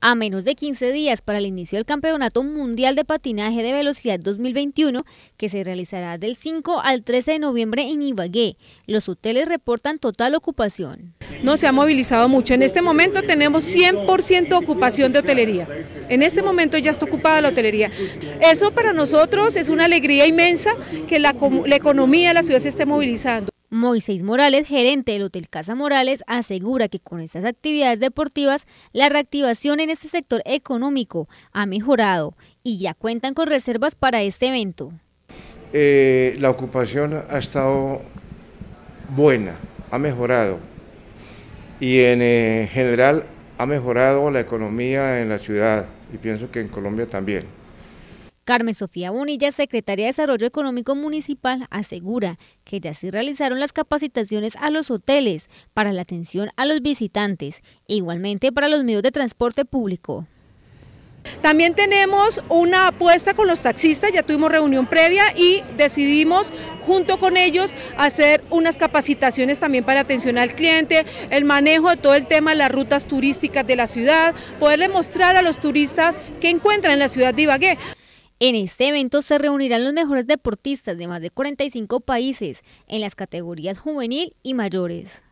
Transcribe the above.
A menos de 15 días para el inicio del Campeonato Mundial de Patinaje de Velocidad 2021, que se realizará del 5 al 13 de noviembre en Ibagué, los hoteles reportan total ocupación. No se ha movilizado mucho. En este momento tenemos 100% ocupación de hotelería. En este momento ya está ocupada la hotelería. Eso para nosotros es una alegría inmensa que la, economía de la ciudad se esté movilizando. Moisés Morales, gerente del Hotel Casa Morales, asegura que con estas actividades deportivas la reactivación en este sector económico ha mejorado y ya cuentan con reservas para este evento. Eh, la ocupación ha estado buena, ha mejorado y en eh, general ha mejorado la economía en la ciudad y pienso que en Colombia también. Carmen Sofía Bonilla, secretaria de Desarrollo Económico Municipal, asegura que ya se realizaron las capacitaciones a los hoteles para la atención a los visitantes, e igualmente para los medios de transporte público. También tenemos una apuesta con los taxistas, ya tuvimos reunión previa y decidimos junto con ellos hacer unas capacitaciones también para atención al cliente, el manejo de todo el tema de las rutas turísticas de la ciudad, poderle mostrar a los turistas qué encuentran en la ciudad de Ibagué. En este evento se reunirán los mejores deportistas de más de 45 países en las categorías juvenil y mayores.